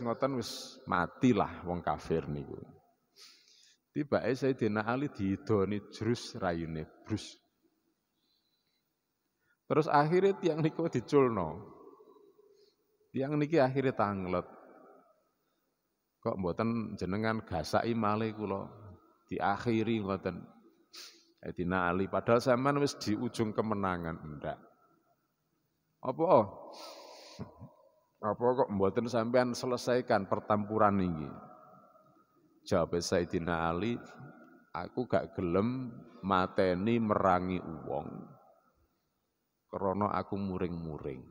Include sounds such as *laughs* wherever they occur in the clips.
ngoten wis matilah wong kafir niku. Tibake Sayyidina Ali didoni jurus rayune brus. Terus akhirnya tiang niku diculno. Tiang niki akhirnya tanglet. Kok mboten jenengan gasai male kula diakhiri ngoten. Sayyidina Ali padahal sampean wis di ujung kemenangan ndak. Apa? Apa kok mboten sampean selesaikan pertempuran ini? Jawab Sayyidina Ali, aku gak gelem mateni merangi uang krono aku muring-muring.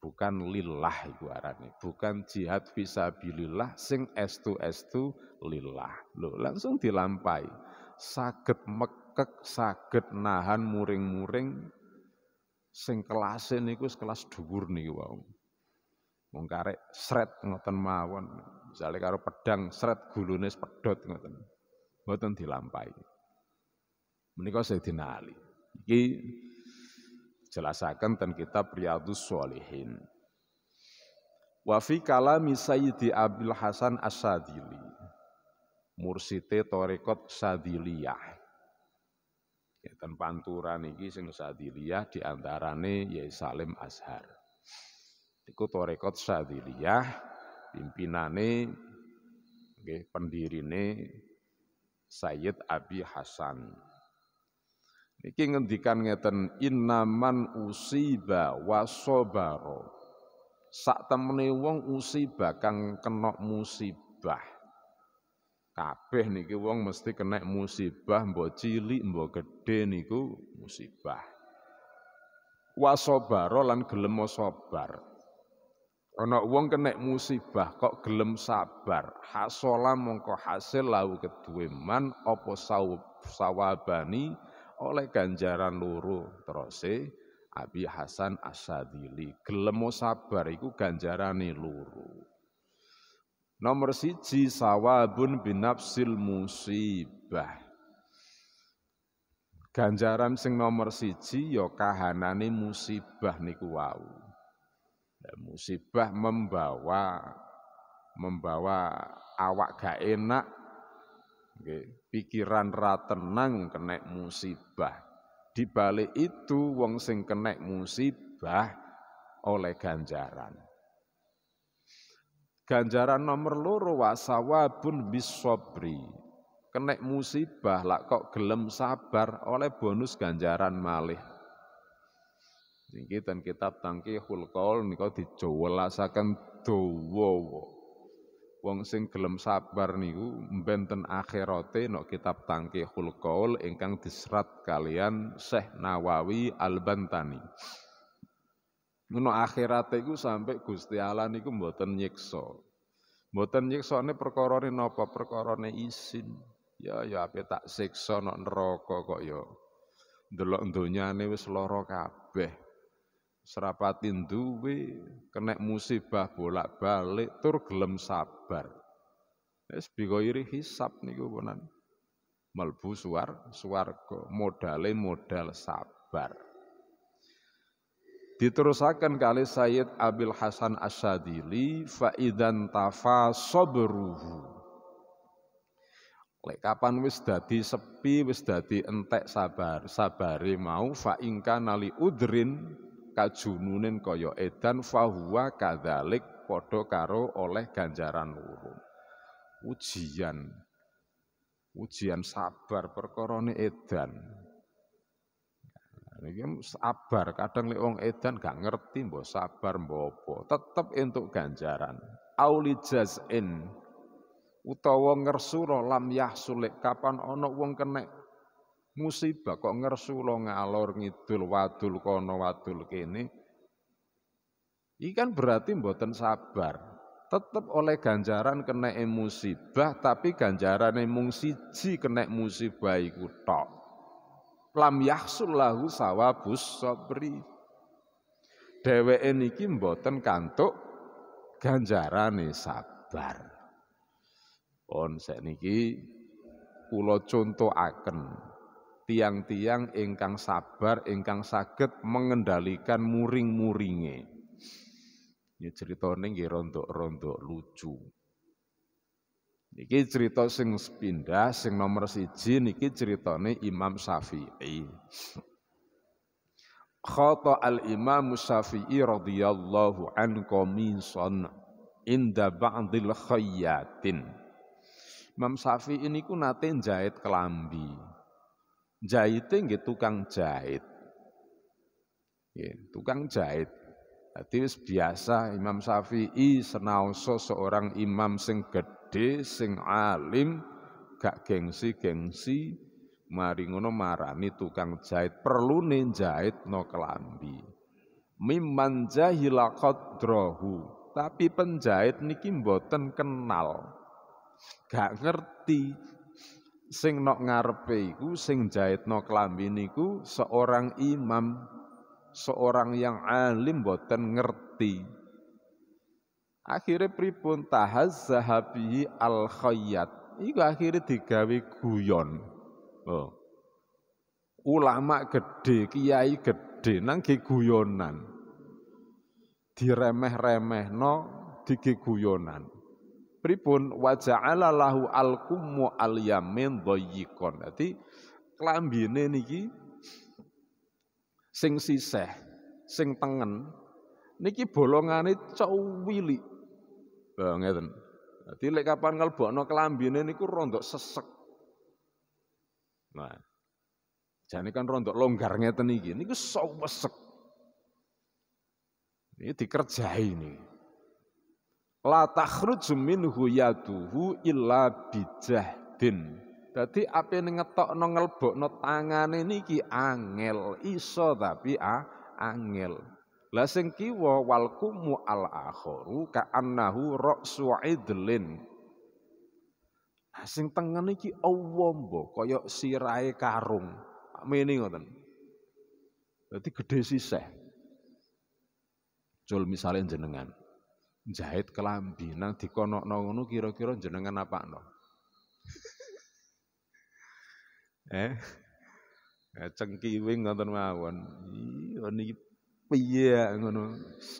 Bukan lillah itu arane, bukan jihad visabilillah, sing estu-estu lillah. Loh, langsung dilampai. Saged mekek, saged nahan muring-muring sing kelasin niku kelas dhuwur nih wau. Wow. Wong karek sret ngoten mawon. Misale karo pedang sret gulune pedot ngoten. Mboten dilampahi. Menika Sayyidina Ali. Iki jelasaken ten kitab Riyadhus Shalihin. Wa fi kalami Sayyidi Abdul Hasan As-Sadili. Mursite Torekot Sadiliyah. tanpa panturan iki sing Sadiliyah diantarane Yai Salim Azhar. Iku torekot sadiliyah, pimpinane, okay, pendirine Sayyid Abi Hasan. Niki ngendikan ngeten innaman usiba wasobaro. Sak temene wong usiba kang kena musibah. Kabeh niki wong mesti kena musibah mbok cilik mbok gedhe niku musibah. Wasobaro lan gelem sabar. Ana wong kena musibah kok gelem sabar. Hasola mongko hasil lau keduwe man apa sawabani oleh ganjaran loro terose Abi Hasan Asadili. Gelemo sabar iku ganjarane loro. Nomor siji sawabun binafsil musibah. Ganjaran sing nomor siji ya kahanane musibah niku wau musibah membawa membawa awak gak enak, pikiran ra tenang kena musibah. Di balik itu wong sing kena musibah oleh ganjaran. Ganjaran nomor loro wasawabun bisobri. Kena musibah lah kok gelem sabar oleh bonus ganjaran malih. Sehingga dan kitab Tangkihul Qaul nika dijowelasakan dawa. Wong sing gelem sabar niku mbenten akhirate nok kitab tangki hulkol ingkang diserat kalian Syekh Nawawi Al-Bantani. Ngono akhirate iku sampe Gusti Allah niku mboten nyiksa. Mboten nyiksane perkorone napa? perkorone isin. Ya ya ape tak siksa nok neraka kok ya. Delok donyane wis lara kabeh serapatin duwe, kena musibah bolak-balik tur gelem sabar. Wis bigoiri hisap nih ponan. Melbu suar suar modale modal sabar. Diterusakan kali Sayyid Abil Hasan Asadili, faidan tafa sabruhu. Lek kapan wis dadi sepi, wis dadi entek sabar, sabari mau faingka nali udrin kajununin kaya edan fahuwa kadalik podo karo oleh ganjaran loro. Ujian ujian sabar perkorone edan. Nah, ini sabar, kadang lek edan gak ngerti mbok sabar mbok apa, tetep untuk ganjaran. Auli jaz'in utawa ngersuro lam yah sulik kapan ono wong kenek musibah kok ngersula ngalor ngidul wadul kono wadul kene iki kan berarti mboten sabar tetap oleh ganjaran kena musibah tapi ganjaran mung siji kena musibah iku tok lam yahsul lahu sawabus sabri dheweke niki mboten kantuk ganjarane sabar pon bon, sakniki kula contoaken tiang-tiang ingkang sabar ingkang saged mengendalikan muring-muringe. Ya cerita ini nggih rontok rondok lucu. Niki cerita sing pindah sing nomor siji niki ceritane Imam Syafi'i. Khata al-Imam Syafi'i radhiyallahu an qamisan inda ba'dil khayyatin. Imam Syafi'i niku nate jahit kelambi. Jahit, e nggih tukang jahit. Nggih, tukang jahit. Dadi biasa Imam Syafi'i senaoso seorang imam sing gede, sing alim, gak gengsi-gengsi mari ngono marani tukang jahit perlu nih jahit no kelambi mimman jahila qadrahu tapi penjahit niki mboten kenal gak ngerti sing nok ngarepe iku sing jahitno klambi niku seorang imam seorang yang alim boten ngerti akhirnya pripun tahaz bihi al khayyat iku akhirnya digawe guyon oh. ulama gede kiai gede nang guyonan diremeh remeh digi guyonan pripun wa ja'ala lahu alqumu alyamin dhayyikon. Dadi klambine niki sing sisih, sing tengen niki bolongane cowili. Lha ngeten. Dadi lek kapan ngelbokno klambine niku rondok sesek. Nah. Jane kan rondok longgar ngeten iki niku sok besek, Ini dikerjai nih. La takhruju minhu yaduhu illa bijahdin. Dadi apene ngetokno ngelbokno tangane niki angel, iso tapi ah, angel. Lasing sing kiwa wal kumu al ka annahu ra'su idlin. Nah, sing tengen iki Allah mbok kaya sirahe karung. Mene ngoten. Dadi gedhe sisih. Jol misale jenengan jahit kelambi nang dikonok ngono kira-kira jenengan apa no? *laughs* eh? eh cengkiwing ngoten mawon. Iya niki piye ya ngono.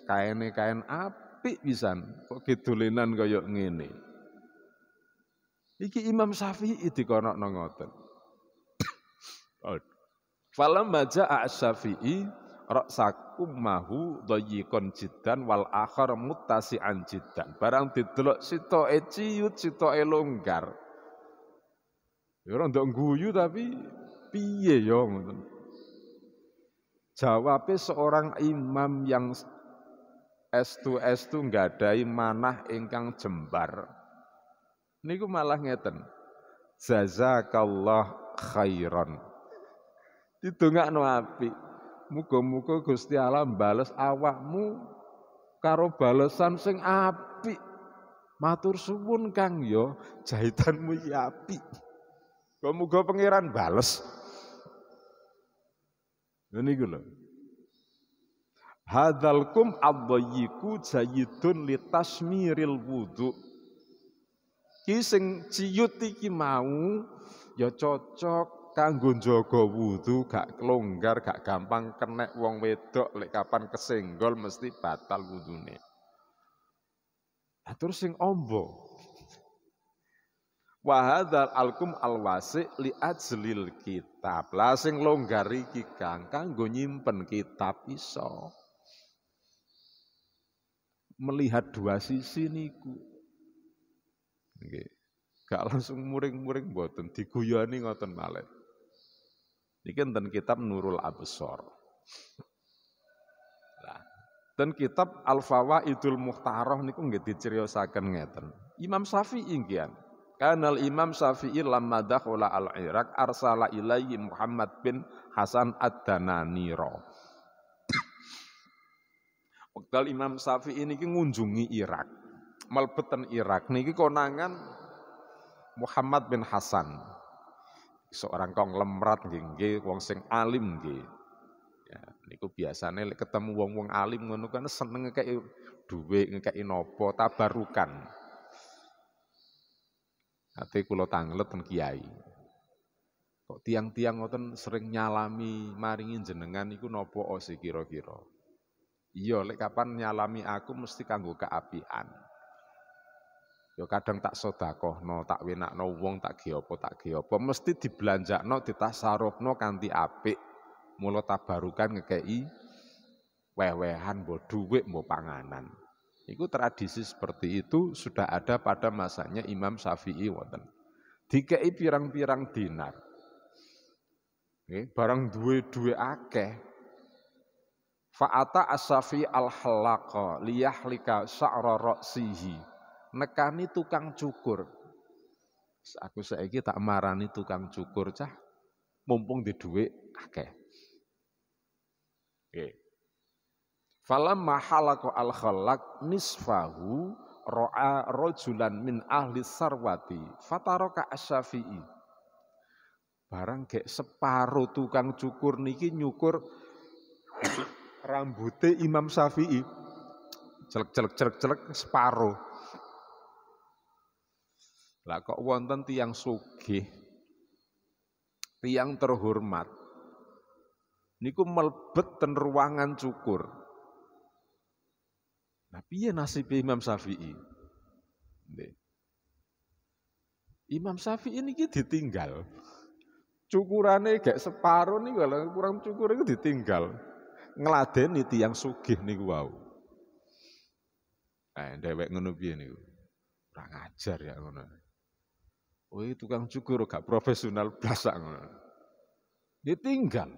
Kaene kain api pisan. Kok gedolenan kaya ngene. Iki Imam Syafi'i dikonok ngoten. *coughs* Falam baca Syafi'i Raksakum mahu doyikon jidan wal akhar mutasi'an jidan. Barang didelok situ ciut, situ longgar. Ya ora ndok guyu tapi piye ya Jawabnya seorang imam yang s2s2 estu nggadahi manah ingkang jembar. Niku malah ngeten. Jazakallah khairon. Didongakno apik. Muga-muga Gusti Allah bales awakmu karo balesan sing api Matur suwun Kang ya, jahitanmu iki apik. Muga-muga pangeran bales. Ini gula. Hadzal kum aboyiku jayidun litasmiril wudu. Ki sing ciyut iki mau ya cocok kanggo njaga wudu gak kelonggar, gak gampang kena wong wedok lek kapan kesenggol mesti batal wudune. Nah, terus sing ombo. Wa hadzal alkum alwasi li ajlil kitab. Lah sing longgar iki Kang kanggo nyimpen kitab iso. Melihat dua sisi niku. Nggih. Gak langsung muring-muring mboten diguyoni ngoten malih. Niki enten kitab Nurul Absor. Nah, dan kitab al Idul Muhtaroh niku nggih diceriyosaken ngeten. Imam Syafi'i ingian. Kanal Imam Syafi'i lamma dakhala al Irak arsala ilaihi Muhammad bin Hasan Ad-Dananiro. Wekdal Imam Syafi'i niki ngunjungi Irak. Melbeten Irak niki konangan Muhammad bin Hasan seorang kong lemrat nggih wong sing alim nggih. Ya, niku biasane ketemu wong-wong alim ngono kan seneng ngekeki dhuwit, ngekeki napa, tabarukan. Ate kula tanglet ten kiai. Kok tiang-tiang ngoten sering nyalami maringin jenengan iku napa ose kira kiro Iya, lek kapan nyalami aku mesti kanggo keapian. Yo kadang tak no tak winak, no wong, tak geopo, tak geopo. Mesti no, no no, kanti apik. mulut tabarukan ngekei wewehan mau duit, mau panganan. Itu tradisi seperti itu sudah ada pada masanya Imam Syafi'i wonten. Dikei pirang-pirang dinar. Okay. barang duwe-duwe akeh, Fa'ata asafi al-halaqa liyahlika sya'ra ra'sihi nekani tukang cukur. Aku saiki tak marani tukang cukur cah mumpung di oke. akeh. Okay. Falam mahalako al khalak nisfahu roa rojulan min ahli sarwati fataroka asyafi'i. Barang kayak separuh tukang cukur niki nyukur *coughs* rambute Imam Syafi'i. Celek celek celek celek separuh. Lah kok wonten tiang sugih, tiang terhormat. Niku melebet ten ruangan cukur. Nah, piye nasib Imam Syafi'i? Imam Syafi'i ini ditinggal. Cukurane gak separuh nih kalau kurang cukur itu ditinggal. Ngeladeni tiang sugih niku wau. Wow. Nah, eh, dewek ngono piye niku? Kurang ajar ya ngono. Woi oh, tukang cukur gak profesional blasak ngono. Ditinggal.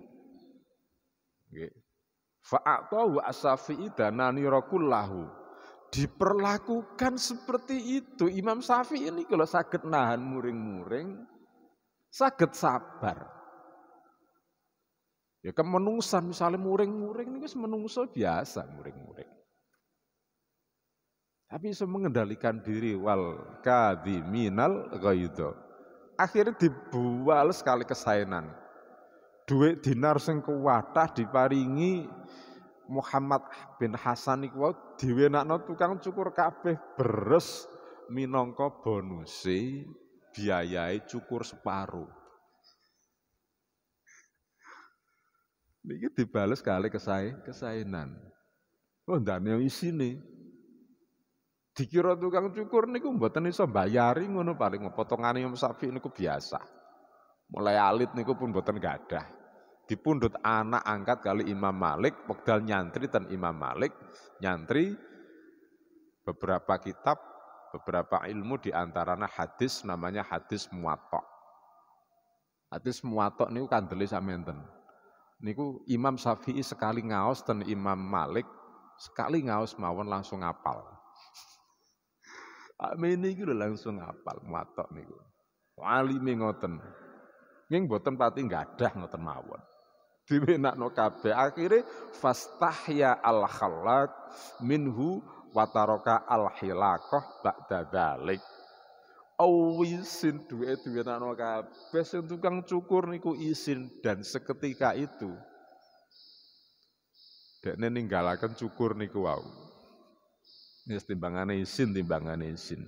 Nggih. Fa'ata wa asafi'i danani rakullahu. Diperlakukan seperti itu. Imam safi ini kalau sakit nahan muring-muring, sakit sabar. Ya kan menungsa misalnya muring-muring ini menungso biasa muring-muring. Tapi bisa mengendalikan diri wal minal ghaidho. Akhirnya dibual sekali kesainan. Duit dinar sing kuwatah diparingi Muhammad bin Hasan iku diwenakno tukang cukur kabeh beres minangka bonusi biayai cukur separuh. Ini dibalas kali kesai, kesainan. Oh, dan yang isi nih. Dikira tukang cukur niku mboten iso mbayari ngono paling potongane Imam Syafi'i niku biasa. Mulai alit niku pun mboten gadah. Dipundut anak angkat kali Imam Malik, wekdal nyantri dan Imam Malik nyantri beberapa kitab, beberapa ilmu di antaranya hadis namanya hadis muwatta. Hadis muwatta niku kandele samenten. Niku Imam Syafi'i sekali ngaos dan Imam Malik sekali ngaos mawon langsung ngapal. Amin Mene iku langsung apal matok niku. Alime ngoten. Ning boten pati gadah ngoten mawon. Diwenakno kabeh akhire fastahya al khalaq minhu wataroka al hilaqah ba'da dzalik. Oh, izin duwe duwe kabeh sing tukang cukur niku izin dan seketika itu dekne ninggalaken cukur niku wau. Wow. Ini timbangane isin timbangane isin.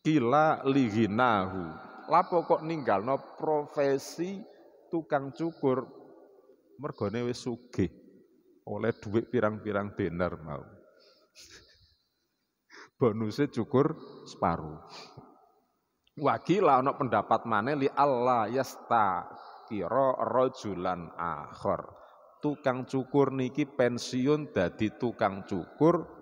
Kila lihinahu. Lapo kok no profesi tukang cukur mergone wis sugih. Oleh duit pirang-pirang dinar mau. *laughs* Bonusnya cukur separuh. Wakila ana pendapat mana li Allah yasta kira rojulan akhir. Tukang cukur niki pensiun dadi tukang cukur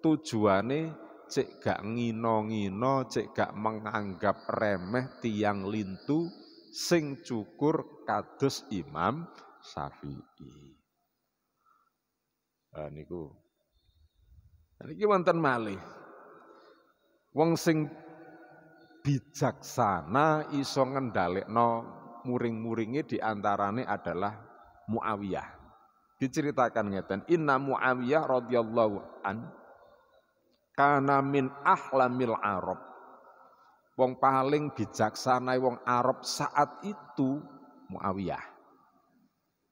tujuane cek gak ngino-ngino, cek gak menganggap remeh tiang lintu sing cukur kados Imam Syafi'i. Nah, niku. Niki wonten malih. Wong sing bijaksana iso no muring-muringe diantarane adalah Muawiyah. Diceritakan ngeten, Inna Muawiyah radhiyallahu an kana min ahlamil Arab. Wong paling bijaksana wong Arab saat itu Muawiyah.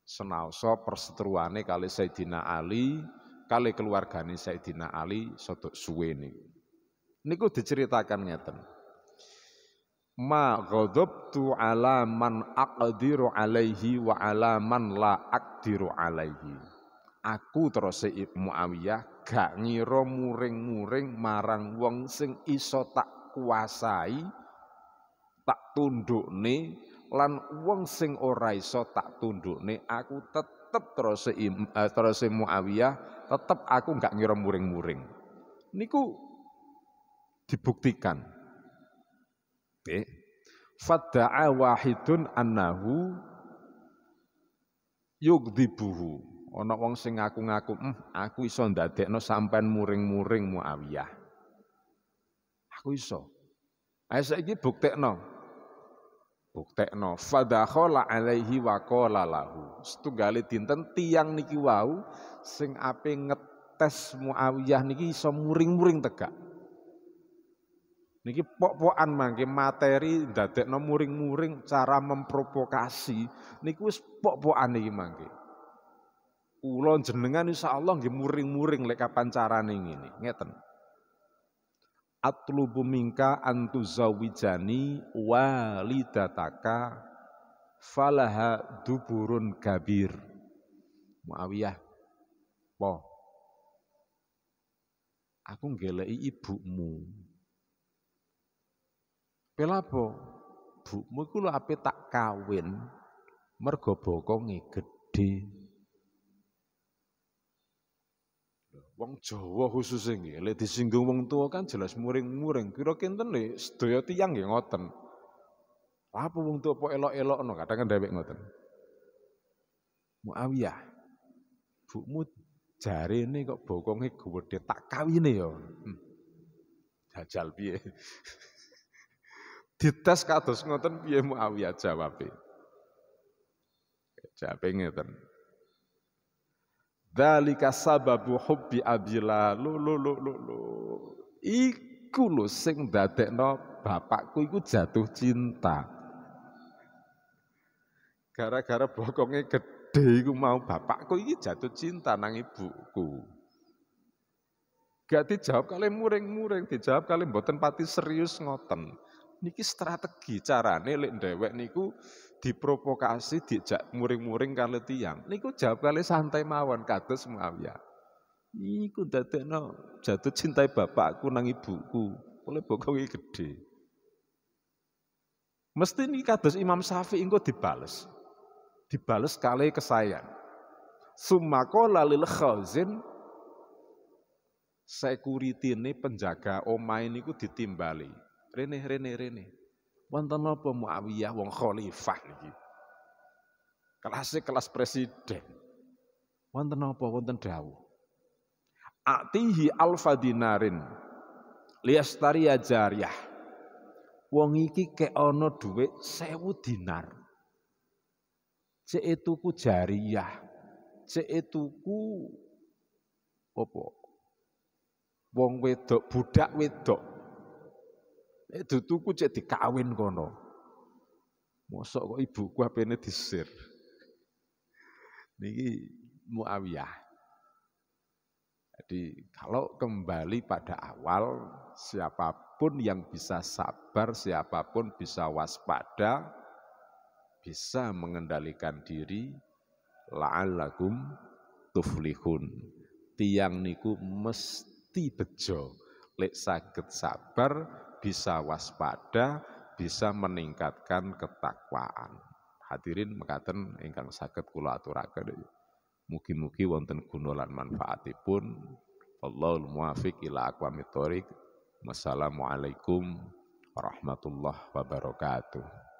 Senaoso perseteruane kali Sayyidina Ali, kali keluargane Sayyidina Ali soto suwe niku. Niku diceritakan ngeten. Ma ghadabtu ala man aqdiru alaihi wa ala man la aqdiru alaihi. Aku terus Muawiyah gak ngiro muring-muring marang wong sing iso tak kuasai tak tunduk tundukne lan wong sing ora iso tak tunduk tundukne aku tetep terus uh, terus Muawiyah tetep aku gak ngiro muring-muring niku dibuktikan okay. Fadda'a wahidun annahu yugdibuhu Ana wong sing ngaku-ngaku, "Hmm, aku iso ndadekno sampean muring-muring Muawiyah." Aku iso. Ayo saiki buktekno. Buktekno fadakhala alaihi wa qala lahu. Setunggal dinten tiang niki wau sing ape ngetes Muawiyah niki iso muring-muring tegak. Niki pok-pokan mangke materi ndadekno muring-muring cara memprovokasi niku wis pok-pokan niki mangke. Kula jenengan insyaallah nggih muring-muring lek kapan carane ngene. Ngeten. Atlubu minka antuzawijani walidataka falaha duburun gabir. Muawiyah. Po. Aku ngelei ibumu. Pelapo, bukmu iku lho ape tak kawin mergo bokonge gedhe. Wong Jawa khususnya nggih, lek disinggung wong tua kan jelas muring-muring. Kira kinten le sedaya tiyang nggih ngoten. Apa wong tua po elok elok kadang kan dewek ngoten. Muawiyah. Bukmu ini kok bokonge gede tak kawine ya. Hmm. Jajal piye? *laughs* Dites kados ngoten piye Muawiyah jawabe. Jawabe ngeten. Dalika sababu hubbi abila lu lu lu lu lu. Iku lu sing dadekno bapakku iku jatuh cinta. Gara-gara bokongnya gede iku mau bapakku iki jatuh cinta nang ibuku. Gak dijawab kali muring-muring, dijawab kali mboten pati serius ngoten. Niki strategi carane lek ndewek niku diprovokasi diajak muring-muring kali tiang. Niku jawab kali santai mawon kados Muawiyah. Iku dadekno jatuh cintai bapakku nang ibuku. Oleh bokonge gede. Mesti ini kados Imam Syafi'i engko dibales. Dibales kali kesayang. Sumakola lil khazin security ini penjaga omah niku ditimbali. Rene, rene, rene. Wonten napa Muawiyah wong khalifah iki? Kelas kelas presiden. Wonten napa wonten dawuh. Atihi alfa dinarin liastaria jariyah. Wong iki kek ana dhuwit 1000 dinar. Cek ku jariyah. Cek ku Wong wedok, budak wedok Eh dutuku cek dikawin kono. Mosok kok ibuku apene disir. Niki Muawiyah. Jadi kalau kembali pada awal siapapun yang bisa sabar, siapapun bisa waspada, bisa mengendalikan diri, la'allakum tuflihun. Tiang niku mesti bejo, lek sakit sabar, bisa waspada, bisa meningkatkan ketakwaan. Hadirin mengatakan ingkang sakit kula aturaken. Mugi-mugi wonten gunolan manfaatipun. Wallahul muwafiq ila aqwamit thoriq. Wassalamualaikum warahmatullahi wabarakatuh.